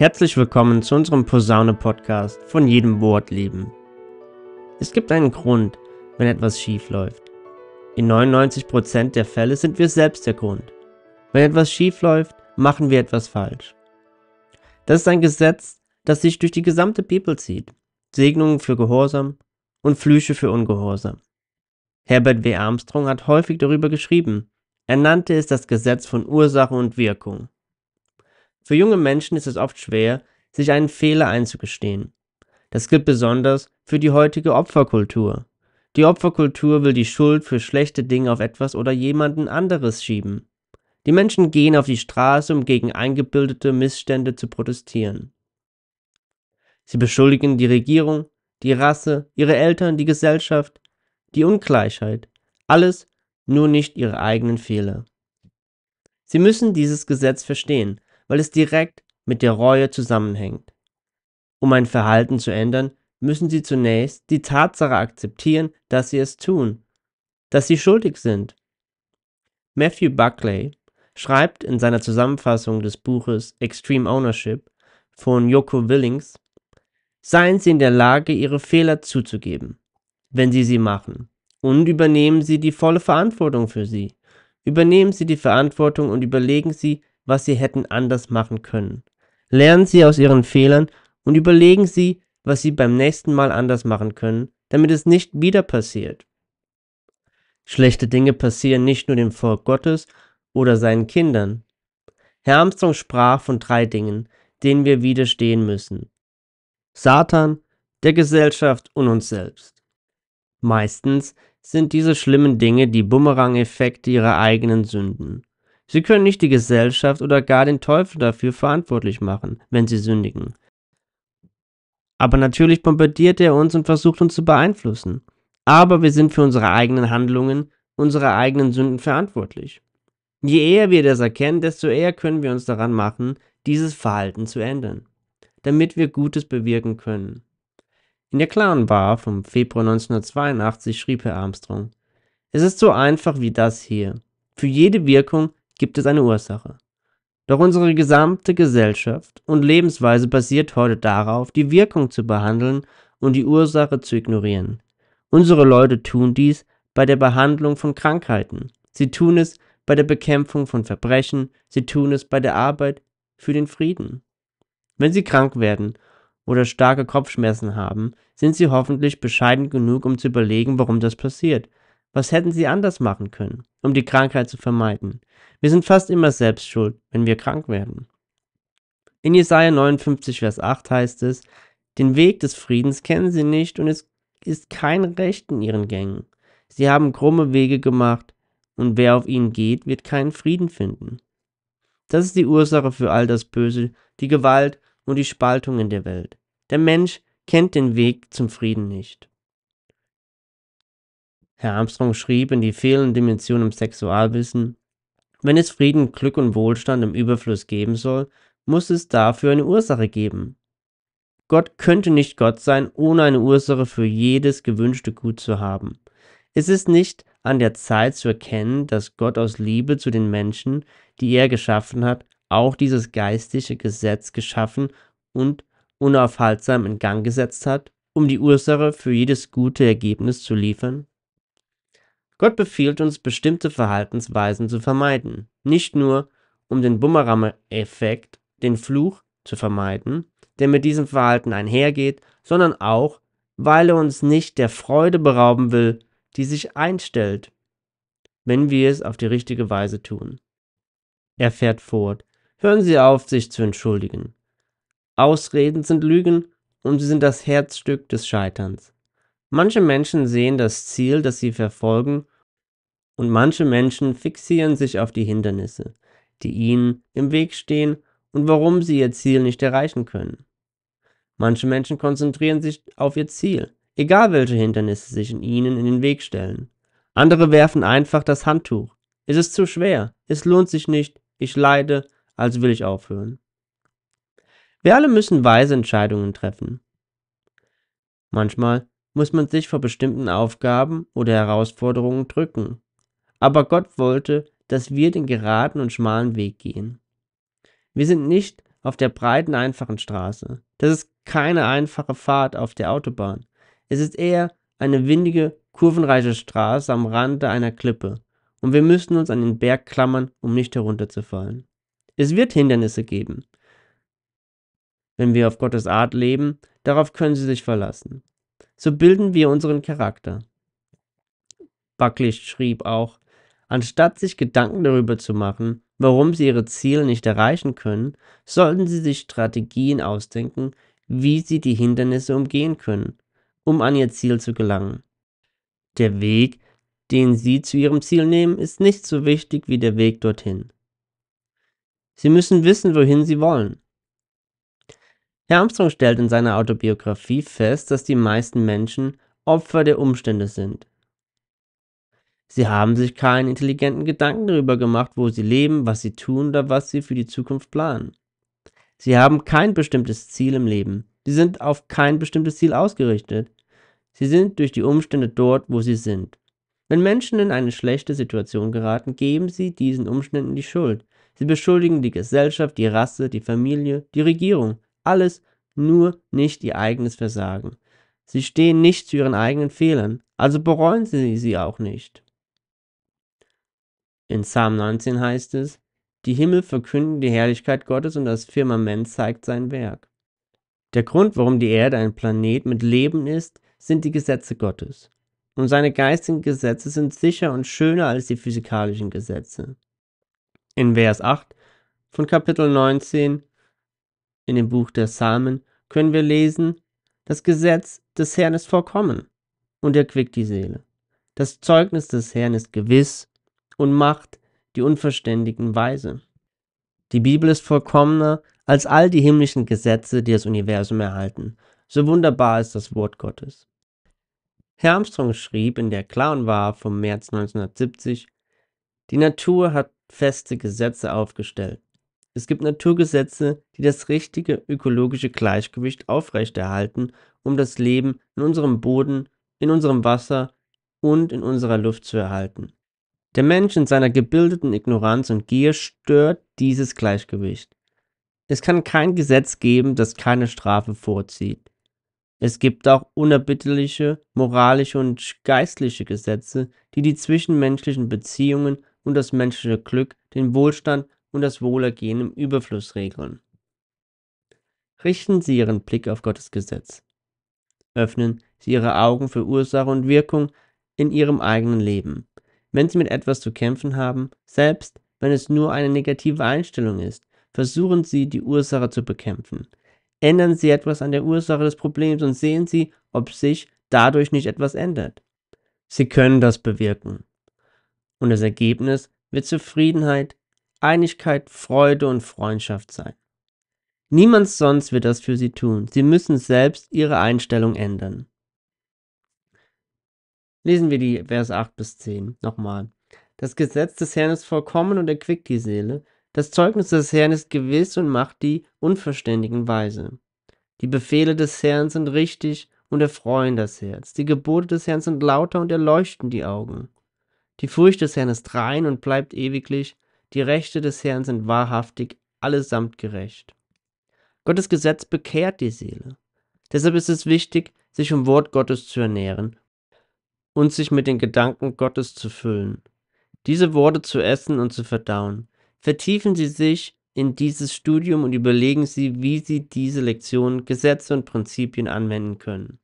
Herzlich willkommen zu unserem Posaune-Podcast von jedem Wort leben. Es gibt einen Grund, wenn etwas schief läuft. In 99% der Fälle sind wir selbst der Grund. Wenn etwas schief läuft, machen wir etwas falsch. Das ist ein Gesetz, das sich durch die gesamte Bibel zieht. Segnungen für Gehorsam und Flüche für Ungehorsam. Herbert W. Armstrong hat häufig darüber geschrieben. Er nannte es das Gesetz von Ursache und Wirkung. Für junge Menschen ist es oft schwer, sich einen Fehler einzugestehen. Das gilt besonders für die heutige Opferkultur. Die Opferkultur will die Schuld für schlechte Dinge auf etwas oder jemanden anderes schieben. Die Menschen gehen auf die Straße, um gegen eingebildete Missstände zu protestieren. Sie beschuldigen die Regierung, die Rasse, ihre Eltern, die Gesellschaft, die Ungleichheit, alles nur nicht ihre eigenen Fehler. Sie müssen dieses Gesetz verstehen, weil es direkt mit der Reue zusammenhängt. Um ein Verhalten zu ändern, müssen sie zunächst die Tatsache akzeptieren, dass sie es tun, dass sie schuldig sind. Matthew Buckley schreibt in seiner Zusammenfassung des Buches Extreme Ownership von Joko Willings, Seien Sie in der Lage, Ihre Fehler zuzugeben, wenn Sie sie machen, und übernehmen Sie die volle Verantwortung für sie. Übernehmen Sie die Verantwortung und überlegen Sie, was Sie hätten anders machen können. Lernen Sie aus Ihren Fehlern und überlegen Sie, was Sie beim nächsten Mal anders machen können, damit es nicht wieder passiert. Schlechte Dinge passieren nicht nur dem Volk Gottes oder seinen Kindern. Herr Armstrong sprach von drei Dingen, denen wir widerstehen müssen. Satan, der Gesellschaft und uns selbst. Meistens sind diese schlimmen Dinge die Bumerang-Effekte ihrer eigenen Sünden. Sie können nicht die Gesellschaft oder gar den Teufel dafür verantwortlich machen, wenn sie sündigen. Aber natürlich bombardiert er uns und versucht uns zu beeinflussen. Aber wir sind für unsere eigenen Handlungen, unsere eigenen Sünden verantwortlich. Je eher wir das erkennen, desto eher können wir uns daran machen, dieses Verhalten zu ändern, damit wir Gutes bewirken können. In der Clown Bar vom Februar 1982 schrieb Herr Armstrong, es ist so einfach wie das hier. Für jede Wirkung gibt es eine Ursache. Doch unsere gesamte Gesellschaft und Lebensweise basiert heute darauf, die Wirkung zu behandeln und die Ursache zu ignorieren. Unsere Leute tun dies bei der Behandlung von Krankheiten. Sie tun es bei der Bekämpfung von Verbrechen. Sie tun es bei der Arbeit für den Frieden. Wenn sie krank werden oder starke Kopfschmerzen haben, sind sie hoffentlich bescheiden genug, um zu überlegen, warum das passiert was hätten sie anders machen können, um die Krankheit zu vermeiden? Wir sind fast immer selbst schuld, wenn wir krank werden. In Jesaja 59, Vers 8 heißt es: Den Weg des Friedens kennen sie nicht und es ist kein Recht in ihren Gängen. Sie haben krumme Wege gemacht und wer auf ihnen geht, wird keinen Frieden finden. Das ist die Ursache für all das Böse, die Gewalt und die Spaltung in der Welt. Der Mensch kennt den Weg zum Frieden nicht. Herr Armstrong schrieb in die fehlenden Dimensionen im Sexualwissen, wenn es Frieden, Glück und Wohlstand im Überfluss geben soll, muss es dafür eine Ursache geben. Gott könnte nicht Gott sein, ohne eine Ursache für jedes gewünschte Gut zu haben. Es ist nicht an der Zeit zu erkennen, dass Gott aus Liebe zu den Menschen, die er geschaffen hat, auch dieses geistige Gesetz geschaffen und unaufhaltsam in Gang gesetzt hat, um die Ursache für jedes gute Ergebnis zu liefern? Gott befiehlt uns, bestimmte Verhaltensweisen zu vermeiden. Nicht nur, um den Bumerang-Effekt, den Fluch, zu vermeiden, der mit diesem Verhalten einhergeht, sondern auch, weil er uns nicht der Freude berauben will, die sich einstellt, wenn wir es auf die richtige Weise tun. Er fährt fort. Hören Sie auf, sich zu entschuldigen. Ausreden sind Lügen und sie sind das Herzstück des Scheiterns. Manche Menschen sehen das Ziel, das sie verfolgen, und manche Menschen fixieren sich auf die Hindernisse, die ihnen im Weg stehen und warum sie ihr Ziel nicht erreichen können. Manche Menschen konzentrieren sich auf ihr Ziel, egal welche Hindernisse sich in ihnen in den Weg stellen. Andere werfen einfach das Handtuch. Es ist zu schwer, es lohnt sich nicht, ich leide, also will ich aufhören. Wir alle müssen weise Entscheidungen treffen. Manchmal muss man sich vor bestimmten Aufgaben oder Herausforderungen drücken, aber Gott wollte, dass wir den geraden und schmalen Weg gehen. Wir sind nicht auf der breiten, einfachen Straße. Das ist keine einfache Fahrt auf der Autobahn. Es ist eher eine windige, kurvenreiche Straße am Rande einer Klippe. Und wir müssen uns an den Berg klammern, um nicht herunterzufallen. Es wird Hindernisse geben. Wenn wir auf Gottes Art leben, darauf können Sie sich verlassen. So bilden wir unseren Charakter. Buckley schrieb auch, Anstatt sich Gedanken darüber zu machen, warum sie ihre Ziele nicht erreichen können, sollten sie sich Strategien ausdenken, wie sie die Hindernisse umgehen können, um an ihr Ziel zu gelangen. Der Weg, den sie zu ihrem Ziel nehmen, ist nicht so wichtig wie der Weg dorthin. Sie müssen wissen, wohin sie wollen. Herr Armstrong stellt in seiner Autobiografie fest, dass die meisten Menschen Opfer der Umstände sind. Sie haben sich keinen intelligenten Gedanken darüber gemacht, wo sie leben, was sie tun oder was sie für die Zukunft planen. Sie haben kein bestimmtes Ziel im Leben. Sie sind auf kein bestimmtes Ziel ausgerichtet. Sie sind durch die Umstände dort, wo sie sind. Wenn Menschen in eine schlechte Situation geraten, geben sie diesen Umständen die Schuld. Sie beschuldigen die Gesellschaft, die Rasse, die Familie, die Regierung, alles, nur nicht ihr eigenes Versagen. Sie stehen nicht zu ihren eigenen Fehlern, also bereuen sie sie auch nicht. In Psalm 19 heißt es, die Himmel verkünden die Herrlichkeit Gottes und das Firmament zeigt sein Werk. Der Grund, warum die Erde ein Planet mit Leben ist, sind die Gesetze Gottes. Und seine geistigen Gesetze sind sicher und schöner als die physikalischen Gesetze. In Vers 8 von Kapitel 19 in dem Buch der Psalmen können wir lesen, das Gesetz des Herrn ist vollkommen und erquickt die Seele. Das Zeugnis des Herrn ist gewiss und macht die Unverständigen weise. Die Bibel ist vollkommener als all die himmlischen Gesetze, die das Universum erhalten. So wunderbar ist das Wort Gottes. Herr Armstrong schrieb in der Clown war vom März 1970, die Natur hat feste Gesetze aufgestellt. Es gibt Naturgesetze, die das richtige ökologische Gleichgewicht aufrechterhalten, um das Leben in unserem Boden, in unserem Wasser und in unserer Luft zu erhalten. Der Mensch in seiner gebildeten Ignoranz und Gier stört dieses Gleichgewicht. Es kann kein Gesetz geben, das keine Strafe vorzieht. Es gibt auch unerbittliche moralische und geistliche Gesetze, die die zwischenmenschlichen Beziehungen und das menschliche Glück, den Wohlstand und das Wohlergehen im Überfluss regeln. Richten Sie Ihren Blick auf Gottes Gesetz. Öffnen Sie Ihre Augen für Ursache und Wirkung in Ihrem eigenen Leben wenn Sie mit etwas zu kämpfen haben, selbst wenn es nur eine negative Einstellung ist. Versuchen Sie, die Ursache zu bekämpfen. Ändern Sie etwas an der Ursache des Problems und sehen Sie, ob sich dadurch nicht etwas ändert. Sie können das bewirken. Und das Ergebnis wird Zufriedenheit, Einigkeit, Freude und Freundschaft sein. Niemand sonst wird das für Sie tun. Sie müssen selbst Ihre Einstellung ändern. Lesen wir die Vers 8 bis 10 nochmal. Das Gesetz des Herrn ist vollkommen und erquickt die Seele. Das Zeugnis des Herrn ist gewiss und macht die Unverständigen weise. Die Befehle des Herrn sind richtig und erfreuen das Herz. Die Gebote des Herrn sind lauter und erleuchten die Augen. Die Furcht des Herrn ist rein und bleibt ewiglich. Die Rechte des Herrn sind wahrhaftig, allesamt gerecht. Gottes Gesetz bekehrt die Seele. Deshalb ist es wichtig, sich vom Wort Gottes zu ernähren und sich mit den Gedanken Gottes zu füllen, diese Worte zu essen und zu verdauen. Vertiefen Sie sich in dieses Studium und überlegen Sie, wie Sie diese Lektionen, Gesetze und Prinzipien anwenden können.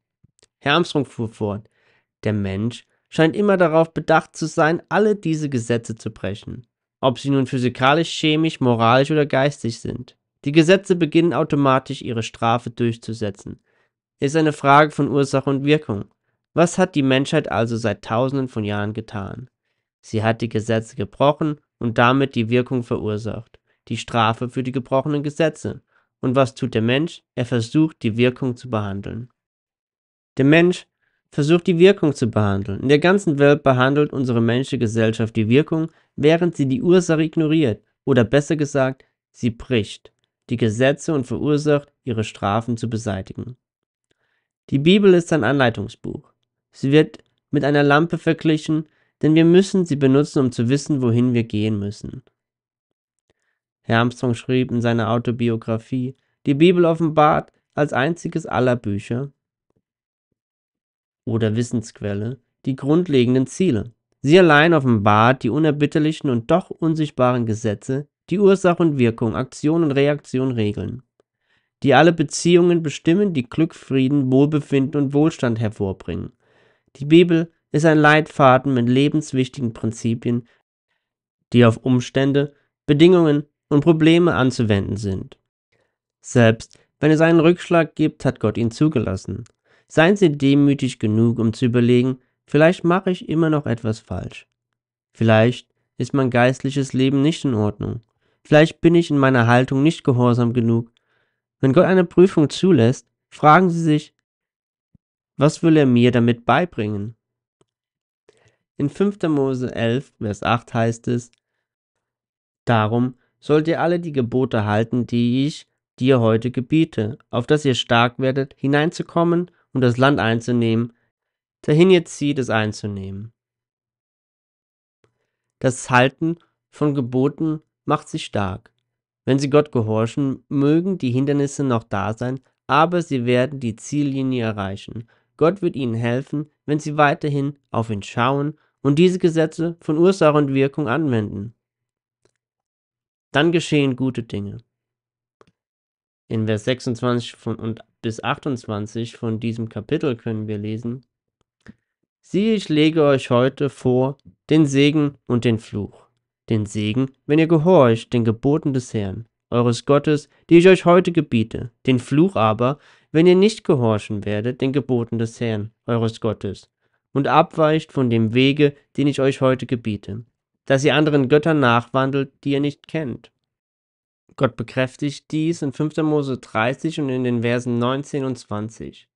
Herr Armstrong fuhr fort, der Mensch scheint immer darauf bedacht zu sein, alle diese Gesetze zu brechen, ob sie nun physikalisch, chemisch, moralisch oder geistig sind. Die Gesetze beginnen automatisch ihre Strafe durchzusetzen. Ist eine Frage von Ursache und Wirkung. Was hat die Menschheit also seit tausenden von Jahren getan? Sie hat die Gesetze gebrochen und damit die Wirkung verursacht, die Strafe für die gebrochenen Gesetze. Und was tut der Mensch? Er versucht, die Wirkung zu behandeln. Der Mensch versucht, die Wirkung zu behandeln. In der ganzen Welt behandelt unsere menschliche Gesellschaft die Wirkung, während sie die Ursache ignoriert oder besser gesagt, sie bricht die Gesetze und verursacht, ihre Strafen zu beseitigen. Die Bibel ist ein Anleitungsbuch. Sie wird mit einer Lampe verglichen, denn wir müssen sie benutzen, um zu wissen, wohin wir gehen müssen. Herr Armstrong schrieb in seiner Autobiografie, die Bibel offenbart als einziges aller Bücher oder Wissensquelle die grundlegenden Ziele. Sie allein offenbart die unerbittlichen und doch unsichtbaren Gesetze, die Ursache und Wirkung, Aktion und Reaktion regeln, die alle Beziehungen bestimmen, die Glück, Frieden, Wohlbefinden und Wohlstand hervorbringen. Die Bibel ist ein Leitfaden mit lebenswichtigen Prinzipien, die auf Umstände, Bedingungen und Probleme anzuwenden sind. Selbst wenn es einen Rückschlag gibt, hat Gott ihn zugelassen. Seien Sie demütig genug, um zu überlegen, vielleicht mache ich immer noch etwas falsch. Vielleicht ist mein geistliches Leben nicht in Ordnung. Vielleicht bin ich in meiner Haltung nicht gehorsam genug. Wenn Gott eine Prüfung zulässt, fragen Sie sich, was will er mir damit beibringen? In 5. Mose 11, Vers 8 heißt es, Darum sollt ihr alle die Gebote halten, die ich dir heute gebiete, auf dass ihr stark werdet, hineinzukommen und das Land einzunehmen, dahin ihr zieht, es einzunehmen. Das Halten von Geboten macht sie stark. Wenn sie Gott gehorchen, mögen die Hindernisse noch da sein, aber sie werden die Ziellinie erreichen. Gott wird ihnen helfen, wenn sie weiterhin auf ihn schauen und diese Gesetze von Ursache und Wirkung anwenden. Dann geschehen gute Dinge. In Vers 26 von, und bis 28 von diesem Kapitel können wir lesen, Siehe, ich lege euch heute vor den Segen und den Fluch. Den Segen, wenn ihr gehorcht den Geboten des Herrn, eures Gottes, die ich euch heute gebiete, den Fluch aber, wenn ihr nicht gehorchen werdet den Geboten des Herrn, eures Gottes, und abweicht von dem Wege, den ich euch heute gebiete, dass ihr anderen Göttern nachwandelt, die ihr nicht kennt. Gott bekräftigt dies in 5. Mose 30 und in den Versen 19 und 20.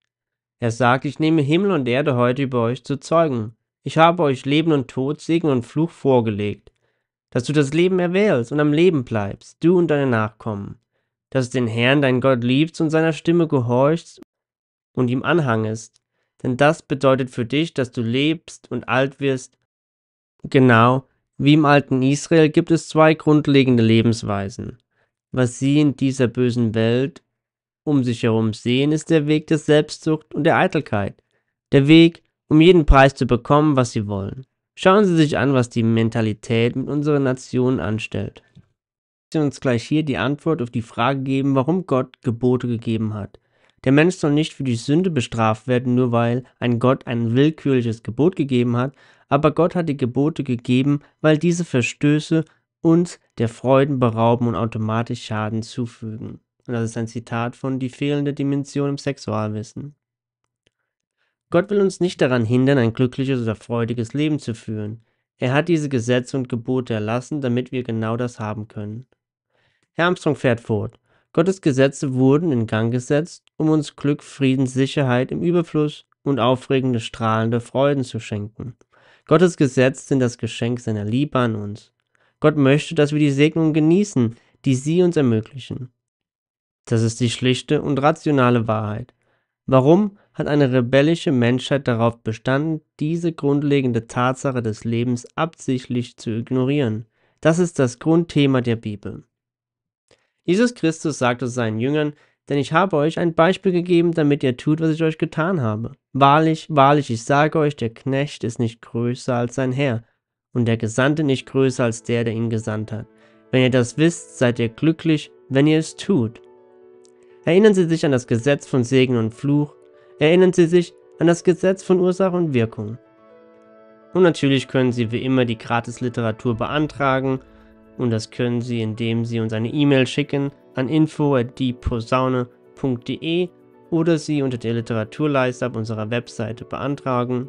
Er sagt, ich nehme Himmel und Erde heute über euch zu Zeugen. Ich habe euch Leben und Tod, Segen und Fluch vorgelegt, dass du das Leben erwählst und am Leben bleibst, du und deine Nachkommen, dass du den Herrn, dein Gott, liebst und seiner Stimme gehorchst und ihm anhangest. Denn das bedeutet für dich, dass du lebst und alt wirst. Genau, wie im alten Israel gibt es zwei grundlegende Lebensweisen. Was sie in dieser bösen Welt um sich herum sehen, ist der Weg der Selbstsucht und der Eitelkeit. Der Weg, um jeden Preis zu bekommen, was sie wollen. Schauen Sie sich an, was die Mentalität mit unseren Nationen anstellt möchte uns gleich hier die Antwort auf die Frage geben, warum Gott Gebote gegeben hat. Der Mensch soll nicht für die Sünde bestraft werden, nur weil ein Gott ein willkürliches Gebot gegeben hat, aber Gott hat die Gebote gegeben, weil diese Verstöße uns der Freuden berauben und automatisch Schaden zufügen. Und das ist ein Zitat von Die fehlende Dimension im Sexualwissen. Gott will uns nicht daran hindern, ein glückliches oder freudiges Leben zu führen. Er hat diese Gesetze und Gebote erlassen, damit wir genau das haben können. Herr Armstrong fährt fort. Gottes Gesetze wurden in Gang gesetzt, um uns Glück, Frieden, Sicherheit im Überfluss und aufregende, strahlende Freuden zu schenken. Gottes Gesetze sind das Geschenk seiner Liebe an uns. Gott möchte, dass wir die Segnung genießen, die sie uns ermöglichen. Das ist die schlichte und rationale Wahrheit. Warum hat eine rebellische Menschheit darauf bestanden, diese grundlegende Tatsache des Lebens absichtlich zu ignorieren? Das ist das Grundthema der Bibel. Jesus Christus sagte seinen Jüngern, denn ich habe euch ein Beispiel gegeben, damit ihr tut, was ich euch getan habe. Wahrlich, wahrlich, ich sage euch, der Knecht ist nicht größer als sein Herr, und der Gesandte nicht größer als der, der ihn gesandt hat. Wenn ihr das wisst, seid ihr glücklich, wenn ihr es tut. Erinnern Sie sich an das Gesetz von Segen und Fluch, erinnern Sie sich an das Gesetz von Ursache und Wirkung. Und natürlich können Sie wie immer die Gratisliteratur beantragen und das können Sie, indem Sie uns eine E-Mail schicken an info.dieposaune.de oder sie unter der Literaturleiste auf unserer Webseite beantragen.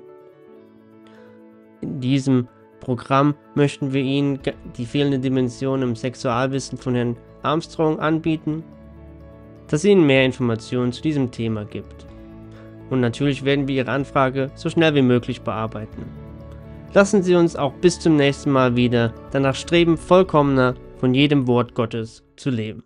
In diesem Programm möchten wir Ihnen die fehlende Dimension im Sexualwissen von Herrn Armstrong anbieten, das Ihnen mehr Informationen zu diesem Thema gibt. Und natürlich werden wir Ihre Anfrage so schnell wie möglich bearbeiten. Lassen Sie uns auch bis zum nächsten Mal wieder danach streben, vollkommener von jedem Wort Gottes zu leben.